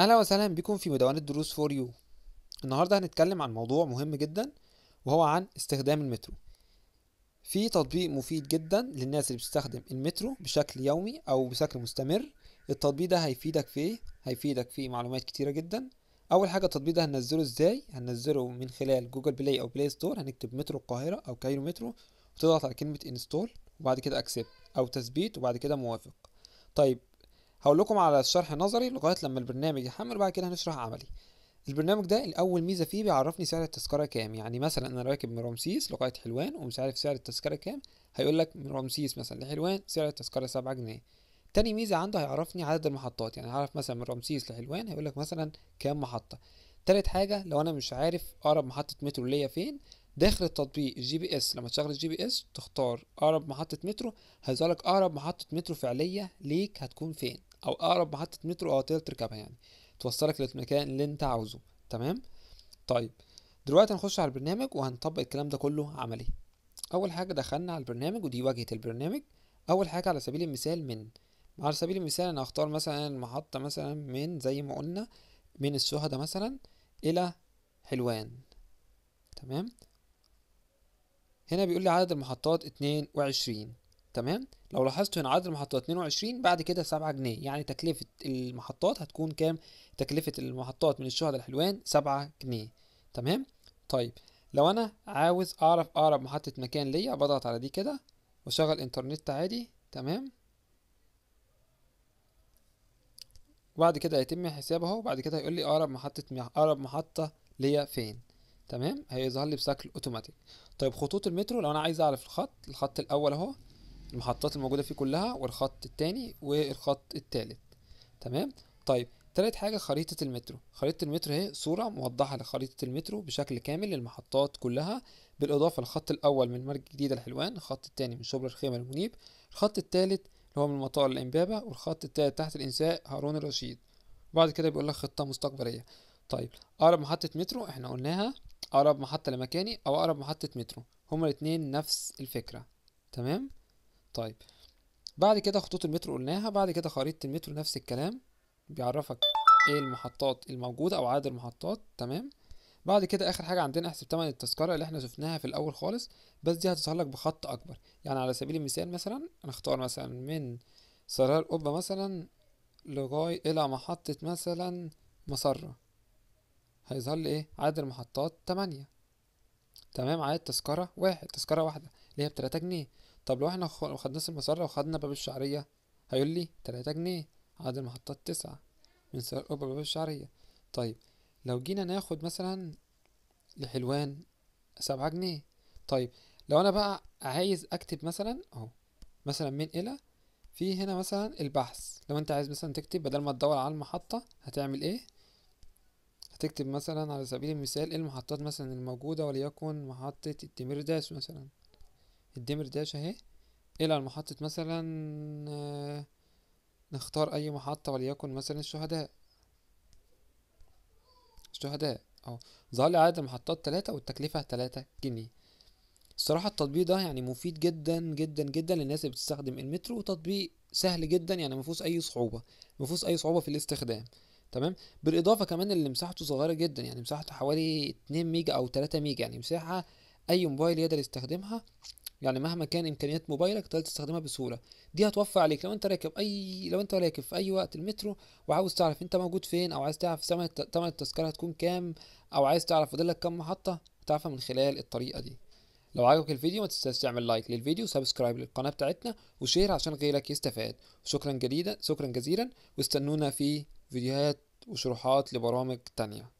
اهلا وسهلا بكم في مدونة دروس فور يو النهاردة هنتكلم عن موضوع مهم جدا وهو عن استخدام المترو في تطبيق مفيد جدا للناس اللي بتستخدم المترو بشكل يومي او بشكل مستمر التطبيق ده هيفيدك في ايه هيفيدك في معلومات كتيرة جدا اول حاجة التطبيق ده هننزله ازاي هننزله من خلال جوجل بلاي او بلاي ستور هنكتب مترو القاهرة او كايرو مترو وتضغط على كلمة انستول وبعد كده اكسبت او تثبيت وبعد كده موافق طيب هقول لكم على الشرح النظري لغايه لما البرنامج يحمل وبعد كده هنشرح عملي البرنامج ده الاول ميزه فيه بيعرفني سعر التذكره كام يعني مثلا انا راكب من رمسيس لغايه حلوان ومش عارف سعر التذكره كام هيقول لك من رمسيس مثلا لحلوان سعر التذكره سبعة جنيه تاني ميزه عنده هيعرفني عدد المحطات يعني هعرف مثلا من رمسيس لحلوان هيقول لك مثلا كام محطه تالت حاجه لو انا مش عارف اقرب محطه مترو ليا فين داخل التطبيق الجي بي اس لما تشغل الجي بي اس تختار اقرب محطه مترو هيظهر لك اقرب محطه مترو فعليه ليك هتكون فين او اقرب محطه مترو او تقدر تركبها يعني توصلك للمكان اللي انت عاوزه تمام طيب دلوقتي هنخش على البرنامج وهنطبق الكلام ده كله عملي اول حاجه دخلنا على البرنامج ودي واجهه البرنامج اول حاجه على سبيل المثال من على سبيل المثال انا هختار مثلا المحطه مثلا من زي ما قلنا من الشهداء مثلا الى حلوان تمام هنا بيقول لي عدد المحطات اتنين وعشرين تمام لو لاحظتوا هنا عدد المحطات 22 بعد كده 7 جنيه يعني تكلفة المحطات هتكون كام تكلفة المحطات من الشهداء الحلوان 7 جنيه تمام طيب لو انا عاوز اعرف اقرب محطة مكان ليا بضغط على دي كده واشغل انترنت عادي تمام وبعد كده هيتم حساب اهو وبعد كده هيقول لي اقرب محطة اقرب محطة ليا فين تمام هيظهر لي بشكل اوتوماتيك طيب خطوط المترو لو انا عايز اعرف الخط الخط الاول اهو المحطات الموجودة فيه كلها والخط التاني والخط التالت تمام طيب تالت حاجة خريطة المترو خريطة المترو هي صورة موضحة لخريطة المترو بشكل كامل للمحطات كلها بالإضافة للخط الأول من مرج جديد لحلوان الخط التاني من شبرا الخيمة لمنيب الخط التالت اللي هو من مطار الإمبابة والخط التالت تحت الإنساء هارون الرشيد وبعد كده بيقول لك خطة مستقبلية طيب أقرب محطة مترو إحنا قلناها أقرب محطة لمكاني أو أقرب محطة مترو هما الاتنين نفس الفكرة تمام طيب بعد كده خطوط المترو قلناها بعد كده خريطة المترو نفس الكلام بيعرفك ايه المحطات الموجودة او عدد المحطات تمام بعد كده اخر حاجة عندنا احسب تمن التذكرة اللي احنا شفناها في الاول خالص بس دي هتظهر لك بخط اكبر يعني على سبيل المثال مثلا هنختار مثلا من سرار قبة مثلا لغاية الى محطة مثلا مسرة هيظهر لي ايه عدد المحطات تمانية تمام عدد تذكرة واحد تذكرة واحدة اللي هي بتلاتة جنيه طب لو احنا خدنا المسارة وخدنا باب الشعرية هيقول لي تلاتة جنيه عدد المحطات تسعة من سعر أوبا باب الشعرية طيب لو جينا ناخد مثلا لحلوان سبعة جنيه طيب لو أنا بقى عايز أكتب مثلا أهو مثلا من إلى في هنا مثلا البحث لو أنت عايز مثلا تكتب بدل ما تدور على المحطة هتعمل إيه هتكتب مثلا على سبيل المثال إيه المحطات مثلا الموجودة وليكن محطة التمير مثلا الدمر داش اهي الى المحطة مثلا آه، نختار اي محطة وليكن مثلا الشهداء الشهداء اهو ظهر لي عدد المحطات تلاتة والتكلفة تلاتة جنيه الصراحة التطبيق ده يعني مفيد جدا جدا جدا للناس اللي بتستخدم المترو وتطبيق سهل جدا يعني مفيهوش اي صعوبة مفيهوش اي صعوبة في الاستخدام تمام بالاضافة كمان اللي مساحته صغيرة جدا يعني مساحته حوالي اتنين ميجا او تلاتة ميجا يعني مساحة اي موبايل يقدر يستخدمها يعني مهما كان امكانيات موبايلك تقدر تستخدمها بسهوله دي هتوفر عليك لو انت راكب اي لو انت راكب في اي وقت المترو وعاوز تعرف انت موجود فين او عايز تعرف ثمن ثمن التذكره هتكون كام او عايز تعرف فاضلك كام محطه هتعرفها من خلال الطريقه دي لو عجبك الفيديو ما تنساش تعمل لايك للفيديو وسبسكرايب للقناه بتاعتنا وشير عشان غيرك يستفاد شكرا جديدا شكرا جزيلا واستنونا في فيديوهات وشروحات لبرامج تانية